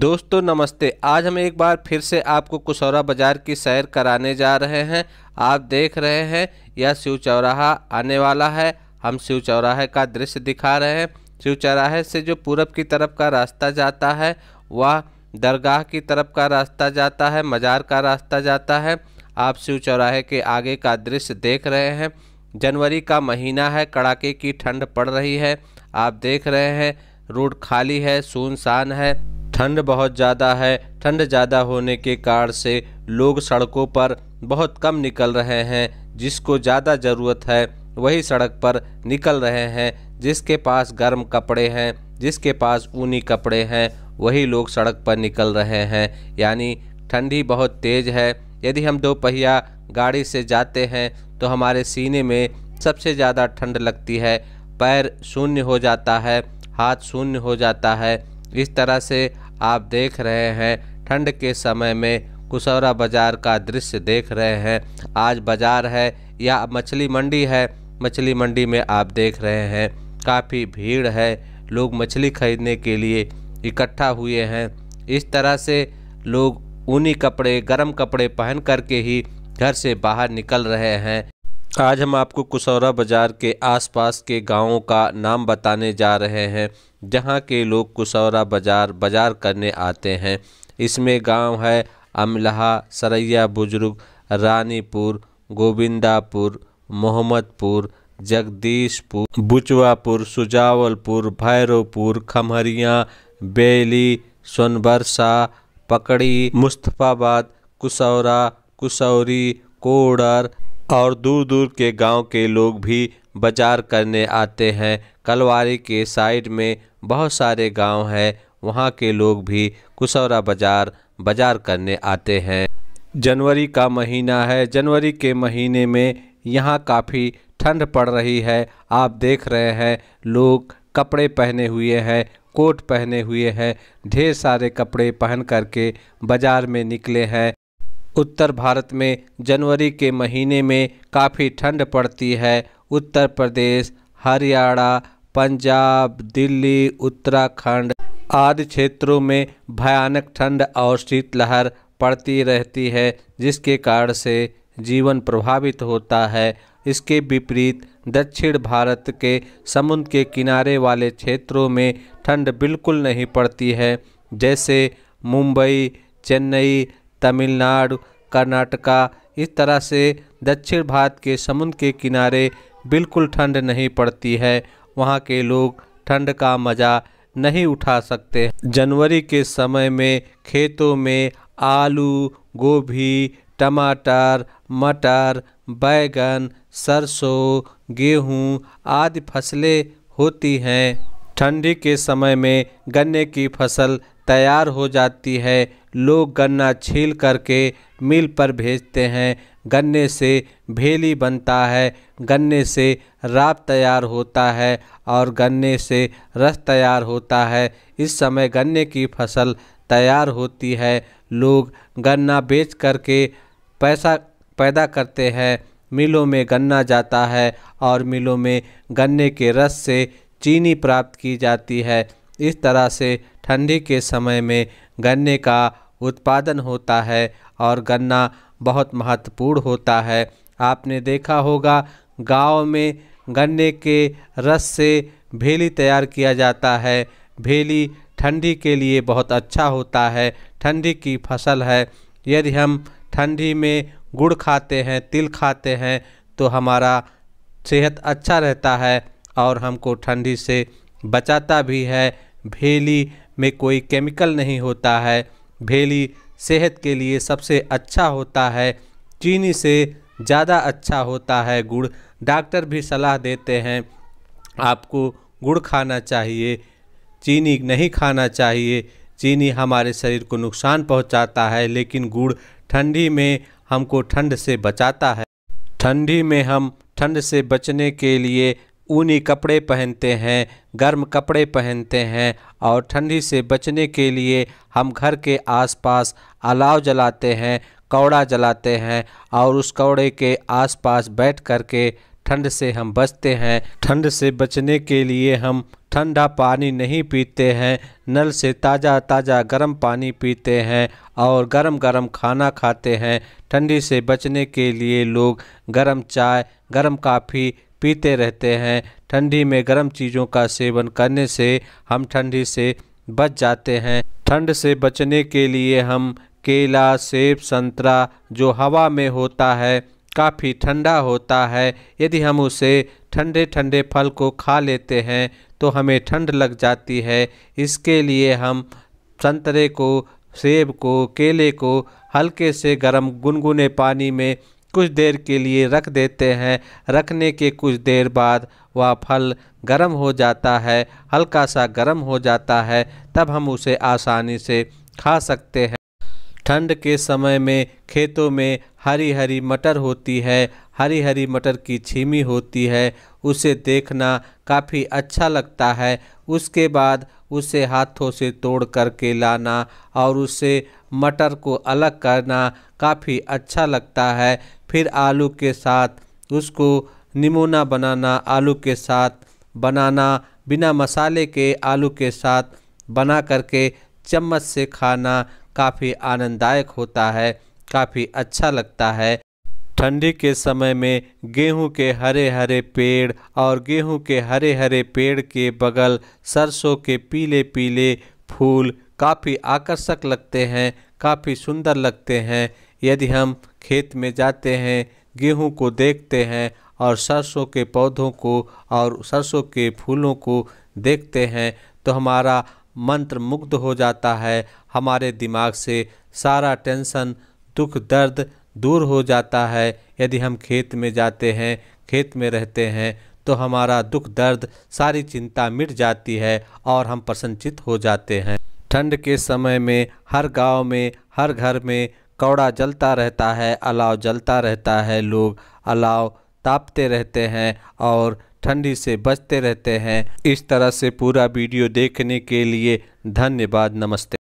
दोस्तों नमस्ते आज हम एक बार फिर से आपको कुशौरा बाज़ार की सैर कराने जा रहे हैं आप देख रहे हैं यह शिव चौराहा आने वाला है हम शिव चौराहे का दृश्य दिखा रहे हैं शिव चौराहे से जो पूरब की तरफ का रास्ता जाता है वह दरगाह की तरफ का रास्ता जाता है मज़ार का रास्ता जाता है आप शिव चौराहे के आगे का दृश्य देख रहे हैं जनवरी का महीना है कड़ाके की ठंड पड़ रही है आप देख रहे हैं रोड खाली है सुनसान है ठंड बहुत ज़्यादा है ठंड ज़्यादा होने के कारण से लोग सड़कों पर बहुत कम निकल रहे हैं जिसको ज़्यादा ज़रूरत है वही सड़क पर निकल रहे हैं जिसके पास गर्म कपड़े हैं जिसके पास ऊनी कपड़े हैं वही लोग सड़क पर निकल रहे हैं यानी ठंडी बहुत तेज़ है यदि हम दो पहिया गाड़ी से जाते हैं तो हमारे सीने में सबसे ज़्यादा ठंड लगती है पैर शून्य हो जाता है हाथ शून्य हो जाता है इस तरह से आप देख रहे हैं ठंड के समय में कुसौरा बाज़ार का दृश्य देख रहे हैं आज बाज़ार है या मछली मंडी है मछली मंडी में आप देख रहे हैं काफ़ी भीड़ है लोग मछली खरीदने के लिए इकट्ठा हुए हैं इस तरह से लोग ऊनी कपड़े गर्म कपड़े पहन करके ही घर से बाहर निकल रहे हैं आज हम आपको कुसौरा बाज़ार के आसपास के गांवों का नाम बताने जा रहे हैं जहां के लोग कुसौरा बाज़ार बाज़ार करने आते हैं इसमें गांव है अमलहा सरैया बुजुर्ग रानीपुर गोविंदापुर मोहम्मदपुर जगदीशपुर बुचवापुर सुजावलपुर भैरवपुर खमहरिया बेली सोनबरसा पकड़ी मुस्तफ़ाबाद कुसौरा कुसौरी कोडर और दूर दूर के गांव के लोग भी बाजार करने आते हैं कलवारी के साइड में बहुत सारे गांव हैं वहां के लोग भी कुसौरा बाजार बाजार करने आते हैं जनवरी का महीना है जनवरी के महीने में यहाँ काफ़ी ठंड पड़ रही है आप देख रहे हैं लोग कपड़े पहने हुए हैं कोट पहने हुए हैं ढेर सारे कपड़े पहन करके बाज़ार में निकले हैं उत्तर भारत में जनवरी के महीने में काफ़ी ठंड पड़ती है उत्तर प्रदेश हरियाणा पंजाब दिल्ली उत्तराखंड आदि क्षेत्रों में भयानक ठंड और शीतलहर पड़ती रहती है जिसके कारण से जीवन प्रभावित होता है इसके विपरीत दक्षिण भारत के समुद्र के किनारे वाले क्षेत्रों में ठंड बिल्कुल नहीं पड़ती है जैसे मुंबई चेन्नई तमिलनाडु कर्नाटका इस तरह से दक्षिण भारत के समुद्र के किनारे बिल्कुल ठंड नहीं पड़ती है वहाँ के लोग ठंड का मज़ा नहीं उठा सकते जनवरी के समय में खेतों में आलू गोभी टमाटर मटर बैगन सरसों गेहूं आदि फसलें होती हैं ठंडी के समय में गन्ने की फसल तैयार हो जाती है लोग गन्ना छील करके मिल पर भेजते हैं गन्ने से भेली बनता है गन्ने से राब तैयार होता है और गन्ने से रस तैयार होता है इस समय गन्ने की फसल तैयार होती है लोग गन्ना बेच करके पैसा पैदा करते हैं मिलों में गन्ना जाता है और मिलों में गन्ने के रस से चीनी प्राप्त की जाती है इस तरह से ठंडी के समय में गन्ने का उत्पादन होता है और गन्ना बहुत महत्वपूर्ण होता है आपने देखा होगा गांव में गन्ने के रस से भेली तैयार किया जाता है भेली ठंडी के लिए बहुत अच्छा होता है ठंडी की फसल है यदि हम ठंडी में गुड़ खाते हैं तिल खाते हैं तो हमारा सेहत अच्छा रहता है और हमको ठंडी से बचाता भी है भेली में कोई केमिकल नहीं होता है भेली सेहत के लिए सबसे अच्छा होता है चीनी से ज़्यादा अच्छा होता है गुड़ डॉक्टर भी सलाह देते हैं आपको गुड़ खाना चाहिए चीनी नहीं खाना चाहिए चीनी हमारे शरीर को नुकसान पहुंचाता है लेकिन गुड़ ठंडी में हमको ठंड से बचाता है ठंडी में हम ठंड से बचने के लिए ऊनी कपड़े पहनते हैं गर्म कपड़े पहनते हैं और ठंडी से बचने के लिए हम घर के आसपास अलाव जलाते हैं कौड़ा जलाते हैं और उस कौड़े के आसपास बैठ कर के ठंड से हम बचते हैं ठंड से बचने के लिए हम ठंडा पानी नहीं पीते हैं नल से ताज़ा ताज़ा गर्म पानी पीते हैं और गर्म गर्म खाना खाते हैं ठंडी से बचने के लिए लोग गर्म चाय गर्म काफ़ी पीते रहते हैं ठंडी में गर्म चीज़ों का सेवन करने से हम ठंडी से बच जाते हैं ठंड से बचने के लिए हम केला सेब संतरा जो हवा में होता है काफ़ी ठंडा होता है यदि हम उसे ठंडे ठंडे फल को खा लेते हैं तो हमें ठंड लग जाती है इसके लिए हम संतरे को सेब को केले को हल्के से गर्म गुनगुने पानी में कुछ देर के लिए रख देते हैं रखने के कुछ देर बाद वह फल गर्म हो जाता है हल्का सा गर्म हो जाता है तब हम उसे आसानी से खा सकते हैं ठंड के समय में खेतों में हरी हरी मटर होती है हरी हरी मटर की छीमी होती है उसे देखना काफ़ी अच्छा लगता है उसके बाद उसे हाथों से तोड़ करके लाना और उसे मटर को अलग करना काफ़ी अच्छा लगता है फिर आलू के साथ उसको निमोना बनाना आलू के साथ बनाना बिना मसाले के आलू के साथ बना करके चम्मच से खाना काफ़ी आनंददायक होता है काफ़ी अच्छा लगता है ठंडी के समय में गेहूं के हरे हरे पेड़ और गेहूं के हरे हरे पेड़ के बगल सरसों के पीले पीले फूल काफ़ी आकर्षक लगते हैं काफ़ी सुंदर लगते हैं यदि हम खेत में जाते हैं गेहूं को देखते हैं और सरसों के पौधों को और सरसों के फूलों को देखते हैं तो हमारा मंत्र मुग्ध हो जाता है हमारे दिमाग से सारा टेंशन दुख दर्द दूर हो जाता है यदि हम खेत में जाते हैं खेत में रहते हैं तो हमारा दुख दर्द सारी चिंता मिट जाती है और हम प्रसन्नचित हो जाते हैं ठंड के समय में हर गांव में हर घर में कौड़ा जलता रहता है अलाव जलता रहता है लोग अलाव तापते रहते हैं और ठंडी से बचते रहते हैं इस तरह से पूरा वीडियो देखने के लिए धन्यवाद नमस्ते